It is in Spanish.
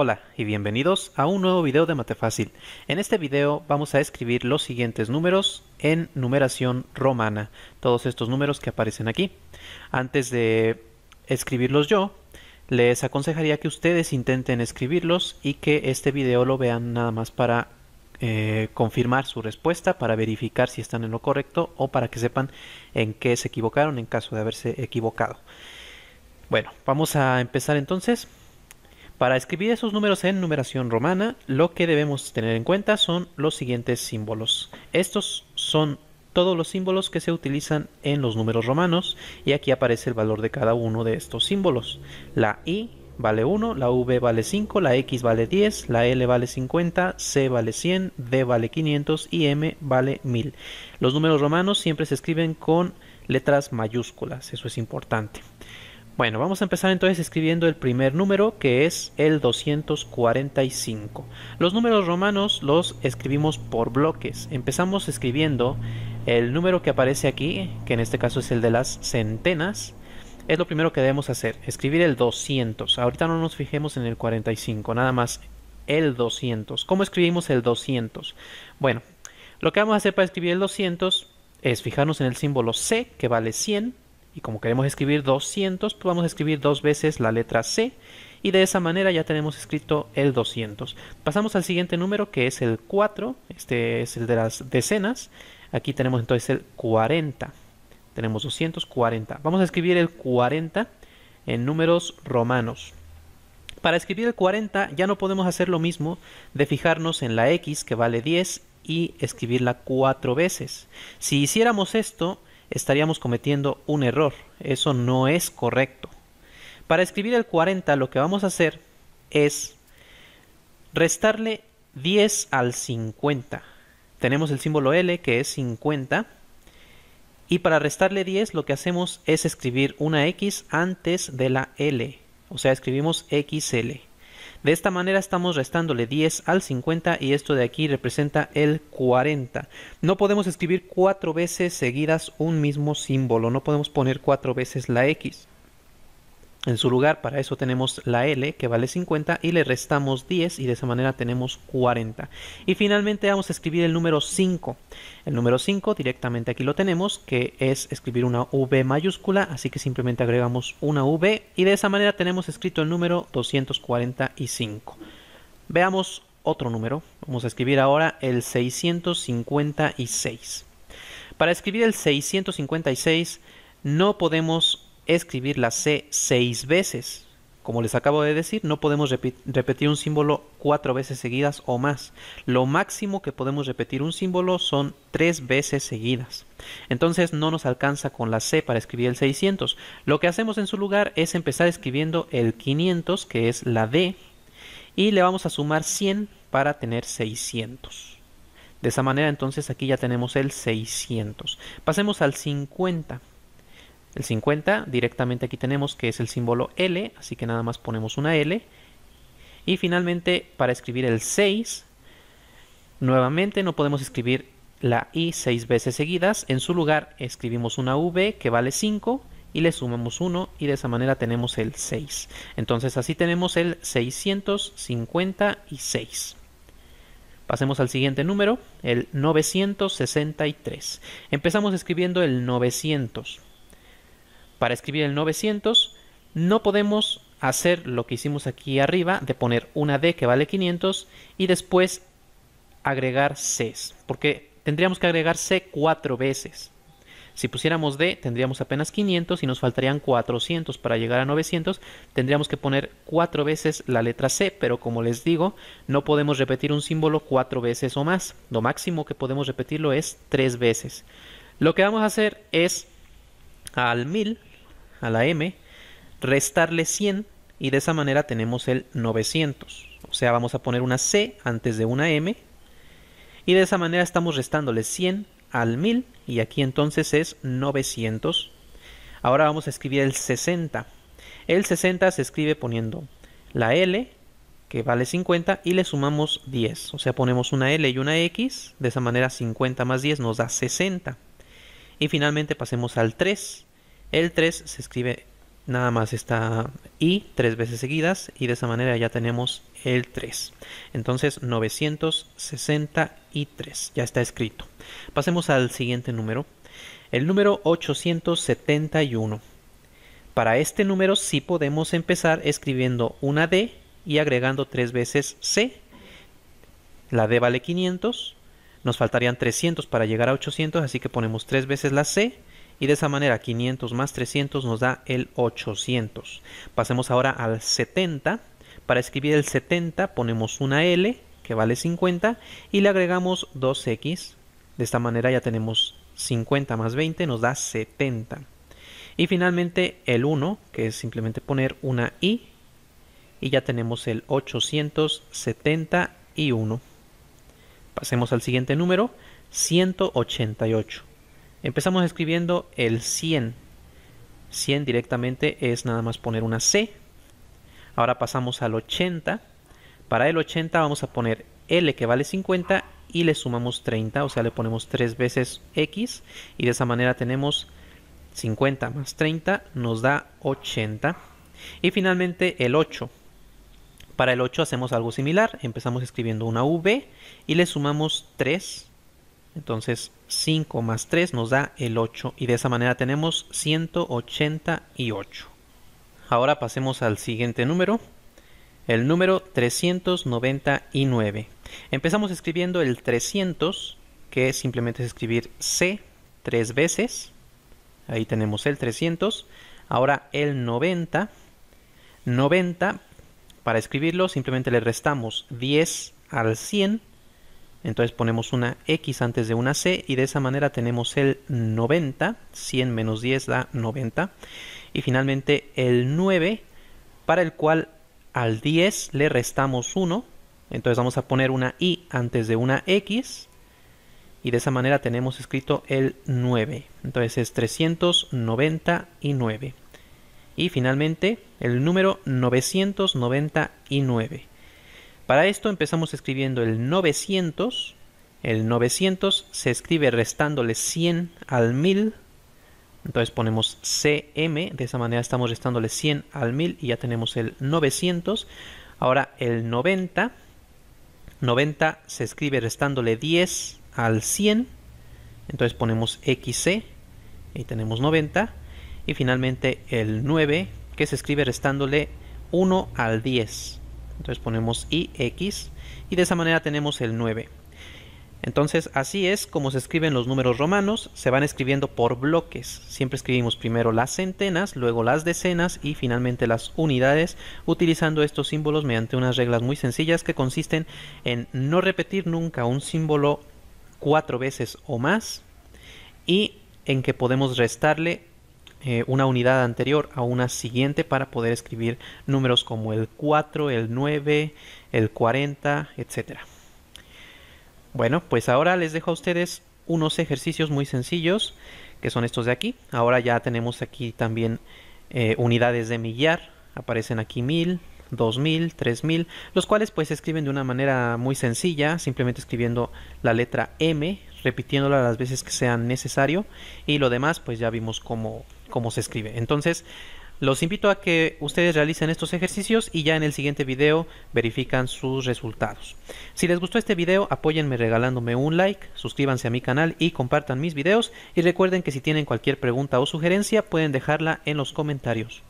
Hola y bienvenidos a un nuevo video de Matefácil. En este video vamos a escribir los siguientes números en numeración romana, todos estos números que aparecen aquí. Antes de escribirlos yo, les aconsejaría que ustedes intenten escribirlos y que este video lo vean nada más para eh, confirmar su respuesta, para verificar si están en lo correcto o para que sepan en qué se equivocaron en caso de haberse equivocado. Bueno, vamos a empezar entonces. Para escribir esos números en numeración romana, lo que debemos tener en cuenta son los siguientes símbolos. Estos son todos los símbolos que se utilizan en los números romanos y aquí aparece el valor de cada uno de estos símbolos. La I vale 1, la V vale 5, la X vale 10, la L vale 50, C vale 100, D vale 500 y M vale 1000. Los números romanos siempre se escriben con letras mayúsculas, eso es importante. Bueno, vamos a empezar entonces escribiendo el primer número que es el 245. Los números romanos los escribimos por bloques. Empezamos escribiendo el número que aparece aquí, que en este caso es el de las centenas. Es lo primero que debemos hacer, escribir el 200. Ahorita no nos fijemos en el 45, nada más el 200. ¿Cómo escribimos el 200? Bueno, lo que vamos a hacer para escribir el 200 es fijarnos en el símbolo C, que vale 100 y como queremos escribir 200, pues vamos a escribir dos veces la letra C. Y de esa manera ya tenemos escrito el 200. Pasamos al siguiente número que es el 4. Este es el de las decenas. Aquí tenemos entonces el 40. Tenemos 240. Vamos a escribir el 40 en números romanos. Para escribir el 40 ya no podemos hacer lo mismo de fijarnos en la X que vale 10 y escribirla cuatro veces. Si hiciéramos esto, estaríamos cometiendo un error. Eso no es correcto. Para escribir el 40 lo que vamos a hacer es restarle 10 al 50. Tenemos el símbolo L que es 50. Y para restarle 10 lo que hacemos es escribir una X antes de la L. O sea, escribimos XL. De esta manera estamos restándole 10 al 50 y esto de aquí representa el 40. No podemos escribir cuatro veces seguidas un mismo símbolo, no podemos poner cuatro veces la X. En su lugar, para eso tenemos la L que vale 50 y le restamos 10 y de esa manera tenemos 40. Y finalmente vamos a escribir el número 5. El número 5 directamente aquí lo tenemos, que es escribir una V mayúscula, así que simplemente agregamos una V y de esa manera tenemos escrito el número 245. Veamos otro número. Vamos a escribir ahora el 656. Para escribir el 656 no podemos escribir la C seis veces. Como les acabo de decir, no podemos repetir un símbolo cuatro veces seguidas o más. Lo máximo que podemos repetir un símbolo son tres veces seguidas. Entonces no nos alcanza con la C para escribir el 600. Lo que hacemos en su lugar es empezar escribiendo el 500, que es la D, y le vamos a sumar 100 para tener 600. De esa manera entonces aquí ya tenemos el 600. Pasemos al 50. El 50 directamente aquí tenemos que es el símbolo L, así que nada más ponemos una L. Y finalmente para escribir el 6, nuevamente no podemos escribir la I 6 veces seguidas. En su lugar escribimos una V que vale 5 y le sumamos 1 y de esa manera tenemos el 6. Entonces así tenemos el 656. Pasemos al siguiente número, el 963. Empezamos escribiendo el 900 para escribir el 900 no podemos hacer lo que hicimos aquí arriba de poner una D que vale 500 y después agregar Cs, porque tendríamos que agregar C cuatro veces. Si pusiéramos D tendríamos apenas 500 y nos faltarían 400 para llegar a 900, tendríamos que poner cuatro veces la letra C, pero como les digo, no podemos repetir un símbolo cuatro veces o más, lo máximo que podemos repetirlo es tres veces. Lo que vamos a hacer es al 1000 a la m, restarle 100 y de esa manera tenemos el 900. O sea, vamos a poner una C antes de una M y de esa manera estamos restándole 100 al 1000 y aquí entonces es 900. Ahora vamos a escribir el 60. El 60 se escribe poniendo la L que vale 50 y le sumamos 10. O sea, ponemos una L y una X, de esa manera 50 más 10 nos da 60. Y finalmente pasemos al 3. El 3 se escribe nada más esta i tres veces seguidas y de esa manera ya tenemos el 3. Entonces 963 ya está escrito. Pasemos al siguiente número, el número 871. Para este número sí podemos empezar escribiendo una D y agregando tres veces C. La D vale 500, nos faltarían 300 para llegar a 800, así que ponemos tres veces la C y de esa manera 500 más 300 nos da el 800. Pasemos ahora al 70. Para escribir el 70 ponemos una L que vale 50 y le agregamos 2X. De esta manera ya tenemos 50 más 20 nos da 70. Y finalmente el 1 que es simplemente poner una I y ya tenemos el 871. Pasemos al siguiente número, 188. Empezamos escribiendo el 100. 100 directamente es nada más poner una C. Ahora pasamos al 80. Para el 80 vamos a poner L que vale 50 y le sumamos 30, o sea le ponemos 3 veces X y de esa manera tenemos 50 más 30 nos da 80. Y finalmente el 8. Para el 8 hacemos algo similar, empezamos escribiendo una V y le sumamos 3 entonces 5 más 3 nos da el 8 y de esa manera tenemos 188. Ahora pasemos al siguiente número, el número 399. Empezamos escribiendo el 300, que simplemente es escribir C tres veces. Ahí tenemos el 300. Ahora el 90. 90, para escribirlo simplemente le restamos 10 al 100 entonces ponemos una X antes de una C y de esa manera tenemos el 90. 100 menos 10 da 90. Y finalmente el 9 para el cual al 10 le restamos 1. Entonces vamos a poner una Y antes de una X. Y de esa manera tenemos escrito el 9. Entonces es 399. Y finalmente el número 999. Para esto empezamos escribiendo el 900. El 900 se escribe restándole 100 al 1000. Entonces ponemos CM, de esa manera estamos restándole 100 al 1000 y ya tenemos el 900. Ahora el 90, 90 se escribe restándole 10 al 100. Entonces ponemos XC y tenemos 90. Y finalmente el 9 que se escribe restándole 1 al 10. Entonces ponemos IX y de esa manera tenemos el 9. Entonces así es como se escriben los números romanos, se van escribiendo por bloques. Siempre escribimos primero las centenas, luego las decenas y finalmente las unidades, utilizando estos símbolos mediante unas reglas muy sencillas que consisten en no repetir nunca un símbolo cuatro veces o más y en que podemos restarle eh, una unidad anterior a una siguiente para poder escribir números como el 4, el 9, el 40, etc. Bueno, pues ahora les dejo a ustedes unos ejercicios muy sencillos, que son estos de aquí. Ahora ya tenemos aquí también eh, unidades de millar, aparecen aquí mil 2000, 3000, los cuales pues se escriben de una manera muy sencilla, simplemente escribiendo la letra M, repitiéndola las veces que sean necesario, y lo demás pues ya vimos cómo como se escribe. Entonces, los invito a que ustedes realicen estos ejercicios y ya en el siguiente video verifican sus resultados. Si les gustó este video, apóyenme regalándome un like, suscríbanse a mi canal y compartan mis videos y recuerden que si tienen cualquier pregunta o sugerencia pueden dejarla en los comentarios.